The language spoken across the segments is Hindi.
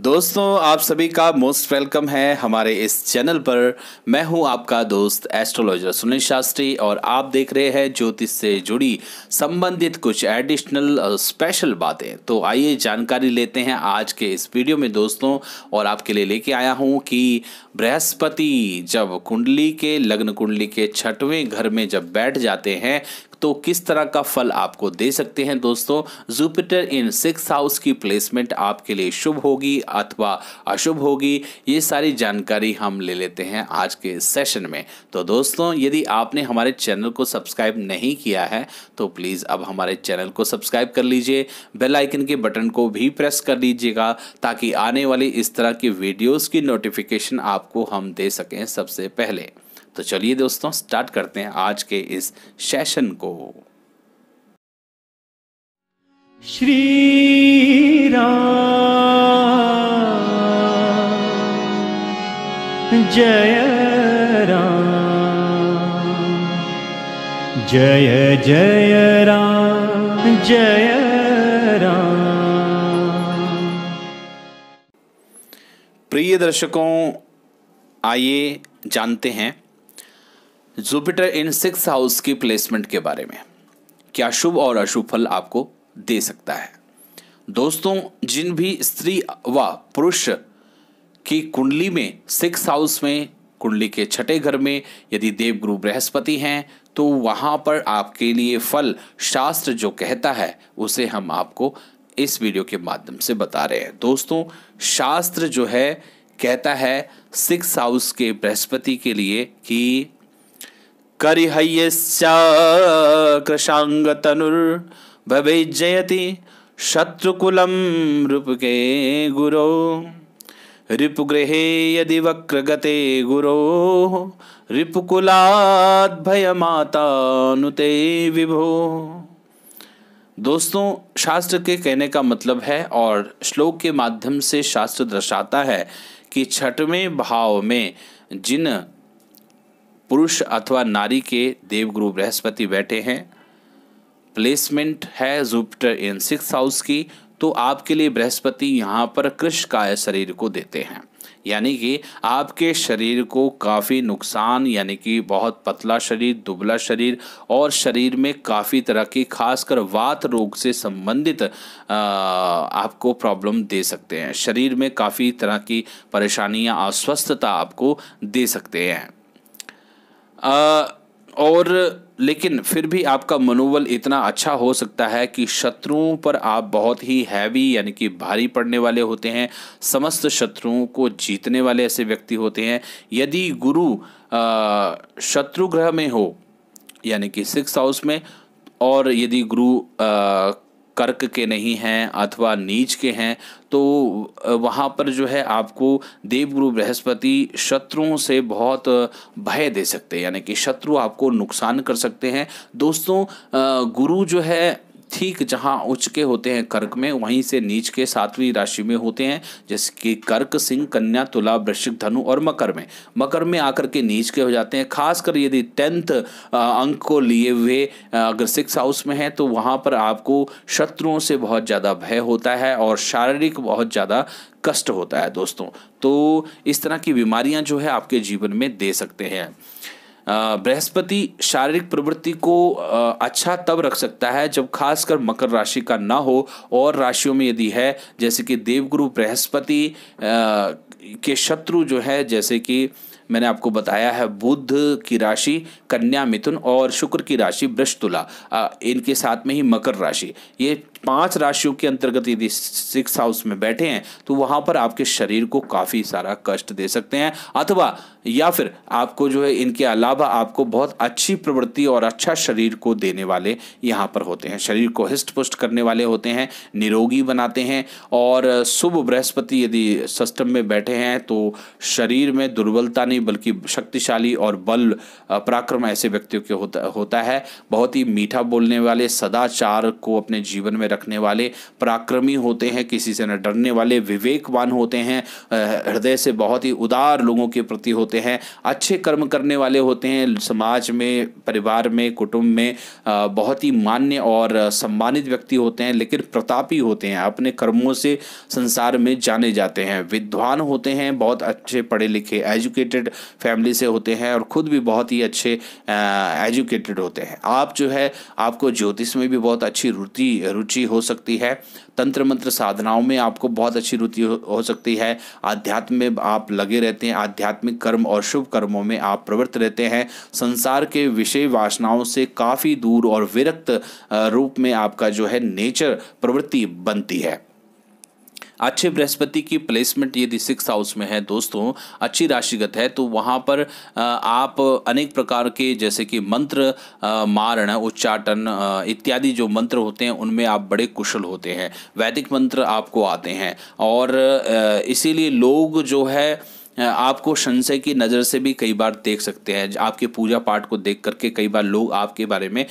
दोस्तों आप सभी का मोस्ट वेलकम है हमारे इस चैनल पर मैं हूं आपका दोस्त एस्ट्रोलॉजर सुनील शास्त्री और आप देख रहे हैं ज्योतिष से जुड़ी संबंधित कुछ एडिशनल स्पेशल बातें तो आइए जानकारी लेते हैं आज के इस वीडियो में दोस्तों और आपके लिए लेके आया हूं कि बृहस्पति जब कुंडली के लग्न कुंडली के छठवें घर में जब बैठ जाते हैं तो किस तरह का फल आपको दे सकते हैं दोस्तों जुपिटर इन सिक्स हाउस की प्लेसमेंट आपके लिए शुभ होगी अथवा अशुभ होगी ये सारी जानकारी हम ले लेते हैं आज के सेशन में तो दोस्तों यदि आपने हमारे चैनल को सब्सक्राइब नहीं किया है तो प्लीज़ अब हमारे चैनल को सब्सक्राइब कर लीजिए बेल आइकन के बटन को भी प्रेस कर लीजिएगा ताकि आने वाली इस तरह की वीडियोज़ की नोटिफिकेशन आपको हम दे सकें सबसे पहले तो चलिए दोस्तों स्टार्ट करते हैं आज के इस सेशन को श्री राम जय राम जय जय राम जय राम प्रिय दर्शकों आइए जानते हैं जुपिटर इन सिक्स हाउस की प्लेसमेंट के बारे में क्या शुभ और अशुभ फल आपको दे सकता है दोस्तों जिन भी स्त्री व पुरुष की कुंडली में सिक्स हाउस में कुंडली के छठे घर में यदि देवगुरु बृहस्पति हैं तो वहाँ पर आपके लिए फल शास्त्र जो कहता है उसे हम आपको इस वीडियो के माध्यम से बता रहे हैं दोस्तों शास्त्र जो है कहता है सिक्स हाउस के बृहस्पति के लिए कि करिहय्यश्च कृशाङ्गतनुर्भवेज्जयति शत्रुकुलं रूपके गुरो रिपुगृहे यदि वक्रगते गुरो रिपुकुलाद्भयमातानुते विभो दोस्तों शास्त्र के कहने का मतलब है और श्लोक के माध्यम से शास्त्र दर्शाता है कि छठवें भाव में जिन पुरुष अथवा नारी के देवगुरु बृहस्पति बैठे हैं प्लेसमेंट है जुपिटर इन सिक्स हाउस की तो आपके लिए बृहस्पति यहाँ पर कृष्ण काय शरीर को देते हैं यानी कि आपके शरीर को काफ़ी नुकसान यानी कि बहुत पतला शरीर दुबला शरीर और शरीर में काफ़ी तरह की खासकर वात रोग से संबंधित आपको प्रॉब्लम दे सकते हैं शरीर में काफ़ी तरह की परेशानियां अस्वस्थता आपको दे सकते हैं आ, और लेकिन फिर भी आपका मनोबल इतना अच्छा हो सकता है कि शत्रुओं पर आप बहुत ही हैवी यानी कि भारी पड़ने वाले होते हैं समस्त शत्रुओं को जीतने वाले ऐसे व्यक्ति होते हैं यदि गुरु शत्रु ग्रह में हो यानी कि सिक्स हाउस में और यदि गुरु कर्क के नहीं हैं अथवा नीच के हैं तो वहाँ पर जो है आपको देवगुरु बृहस्पति शत्रुओं से बहुत भय दे सकते हैं यानी कि शत्रु आपको नुकसान कर सकते हैं दोस्तों गुरु जो है ठीक जहां उच्च के होते हैं कर्क में वहीं से नीच के सातवीं राशि में होते हैं जैसे कि कर्क सिंह कन्या तुला वृश्चिक धनु और मकर में मकर में आकर के नीच के हो जाते हैं खासकर यदि टेंथ अंक को लिए हुए अगर सिक्स हाउस में है तो वहाँ पर आपको शत्रुओं से बहुत ज़्यादा भय होता है और शारीरिक बहुत ज़्यादा कष्ट होता है दोस्तों तो इस तरह की बीमारियां जो है आपके जीवन में दे सकते हैं बृहस्पति शारीरिक प्रवृत्ति को अच्छा तब रख सकता है जब खासकर मकर राशि का ना हो और राशियों में यदि है जैसे कि देवगुरु बृहस्पति के शत्रु जो है जैसे कि मैंने आपको बताया है बुध की राशि कन्या मिथुन और शुक्र की राशि वृष तुला इनके साथ में ही मकर राशि ये पांच राशियों के अंतर्गत यदि सिक्स हाउस में बैठे हैं तो वहां पर आपके शरीर को काफी सारा कष्ट दे सकते हैं अथवा या फिर आपको जो है इनके अलावा आपको बहुत अच्छी प्रवृत्ति और अच्छा शरीर को देने वाले यहाँ पर होते हैं शरीर को हिस्ट पुष्ट करने वाले होते हैं निरोगी बनाते हैं और शुभ बृहस्पति यदि सस्टम में बैठे हैं तो शरीर में दुर्बलता नहीं बल्कि शक्तिशाली और बल पराक्रम ऐसे व्यक्तियों के होता होता है बहुत ही मीठा बोलने वाले सदाचार को अपने जीवन में रखने वाले पराक्रमी होते हैं किसी से न डरने वाले विवेकवान होते हैं हृदय से बहुत ही उदार लोगों के प्रति होते हैं अच्छे कर्म करने वाले होते हैं समाज में परिवार में कुटुंब में बहुत ही मान्य और सम्मानित व्यक्ति होते हैं लेकिन प्रतापी होते हैं अपने कर्मों से संसार में जाने जाते हैं विद्वान होते हैं बहुत अच्छे पढ़े लिखे एजुकेटेड फैमिली से होते हैं और खुद भी बहुत ही अच्छे एजुकेटेड होते हैं आप जो है आपको ज्योतिष में भी बहुत अच्छी रुचि रुचि हो सकती है तंत्र मंत्र साधनाओं में आपको बहुत अच्छी रुचि हो, हो सकती है आध्यात्म में आप लगे रहते हैं आध्यात्मिक कर्म और शुभ कर्मों में आप प्रवृत्त रहते हैं संसार के विषय वासनाओं से काफ़ी दूर और विरक्त रूप में आपका जो है नेचर प्रवृत्ति बनती है अच्छे बृहस्पति की प्लेसमेंट यदि सिक्स हाउस में है दोस्तों अच्छी राशिगत है तो वहाँ पर आप अनेक प्रकार के जैसे कि मंत्र मारण उच्चाटन इत्यादि जो मंत्र होते हैं उनमें आप बड़े कुशल होते हैं वैदिक मंत्र आपको आते हैं और इसीलिए लोग जो है आपको संशय की नज़र से भी कई बार देख सकते हैं आपके पूजा पाठ को देख करके कई बार लोग आपके बारे में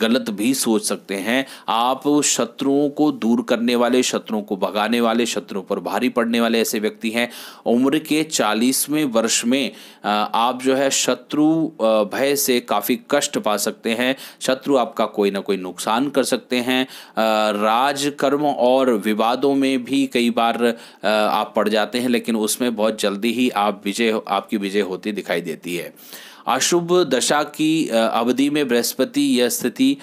गलत भी सोच सकते हैं आप शत्रुओं को दूर करने वाले शत्रुओं को भगाने वाले शत्रुओं पर भारी पड़ने वाले ऐसे व्यक्ति हैं उम्र के चालीसवें वर्ष में आप जो है शत्रु भय से काफ़ी कष्ट पा सकते हैं शत्रु आपका कोई ना कोई नुकसान कर सकते हैं राजकर्म और विवादों में भी कई बार आप पड़ जाते हैं लेकिन उसमें बहुत जल्दी ही आप विजय आपकी विजय होती दिखाई देती है अशुभ दशा की अवधि में बृहस्पति यह स्थिति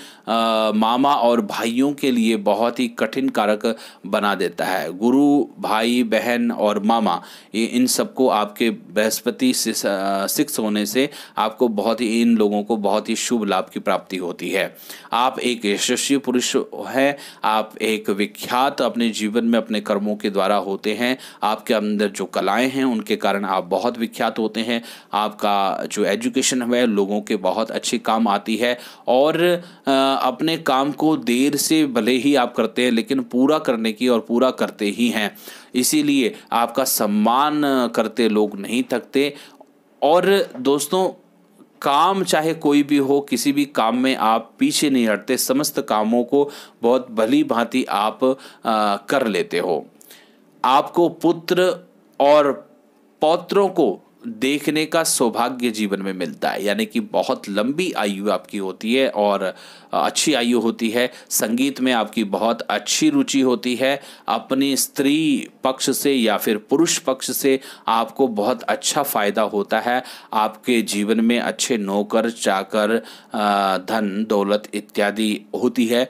मामा और भाइयों के लिए बहुत ही कठिन कारक बना देता है गुरु भाई बहन और मामा ये इन सबको आपके बृहस्पति सिक्स होने से आपको बहुत ही इन लोगों को बहुत ही शुभ लाभ की प्राप्ति होती है आप एक यशस्वी पुरुष हैं आप एक विख्यात अपने जीवन में अपने कर्मों के द्वारा होते हैं आपके अंदर जो कलाएं हैं उनके कारण आप बहुत विख्यात होते हैं आपका जो एजुकेशन एजुकेशन हमें लोगों के बहुत अच्छे काम आती है और अपने काम को देर से भले ही आप करते हैं लेकिन पूरा करने की और पूरा करते ही हैं इसीलिए आपका सम्मान करते लोग नहीं थकते और दोस्तों काम चाहे कोई भी हो किसी भी काम में आप पीछे नहीं हटते समस्त कामों को बहुत भली भांति आप आ, कर लेते हो आपको पुत्र और पौत्रों को देखने का सौभाग्य जीवन में मिलता है यानी कि बहुत लंबी आयु आपकी होती है और अच्छी आयु होती है संगीत में आपकी बहुत अच्छी रुचि होती है अपनी स्त्री पक्ष से या फिर पुरुष पक्ष से आपको बहुत अच्छा फ़ायदा होता है आपके जीवन में अच्छे नौकर चाकर धन दौलत इत्यादि होती है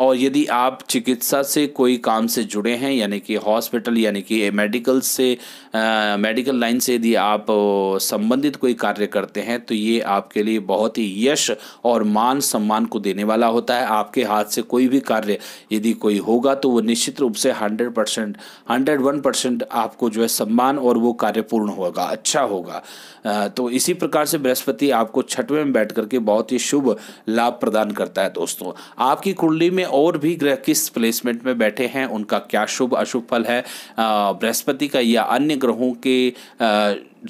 और यदि आप चिकित्सा से कोई काम से जुड़े हैं यानी कि हॉस्पिटल यानी कि मेडिकल से आ, मेडिकल लाइन से यदि आप संबंधित कोई कार्य करते हैं तो ये आपके लिए बहुत ही यश और मान सम्मान को देने वाला होता है आपके हाथ से कोई भी कार्य यदि कोई होगा तो वो निश्चित रूप से hundred percent hundred one percent आपको जो है सम्मान और वो कार्य पूर्ण होगा अच्छा होगा आ, तो इसी प्रकार से बृहस्पति आपको छठवें में बैठ करके बहुत ही शुभ लाभ प्रदान करता है दोस्तों आपकी कुंडली में में और भी ग्रह किस प्लेसमेंट में बैठे हैं उनका क्या शुभ अशुभ फल है बृहस्पति का या अन्य ग्रहों के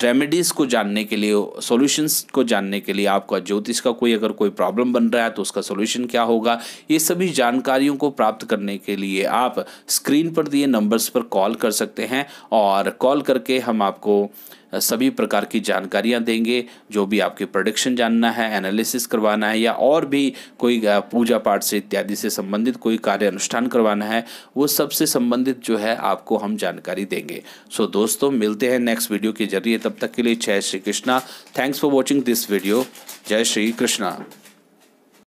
रेमेडीज़ को जानने के लिए सॉल्यूशंस को जानने के लिए आपका ज्योतिष का कोई अगर कोई प्रॉब्लम बन रहा है तो उसका सॉल्यूशन क्या होगा ये सभी जानकारियों को प्राप्त करने के लिए आप स्क्रीन पर दिए नंबर्स पर कॉल कर सकते हैं और कॉल करके हम आपको सभी प्रकार की जानकारियाँ देंगे जो भी आपके प्रोडिक्शन जानना है एनालिसिस करवाना है या और भी कोई पूजा पाठ से इत्यादि से संबंधित कोई कार्य अनुष्ठान करवाना है वो सबसे संबंधित जो है आपको हम जानकारी देंगे सो दोस्तों मिलते हैं नेक्स्ट वीडियो के जरिए तब तक के लिए जय Shri Krishna thanks for watching this video जय श्री कृष्णा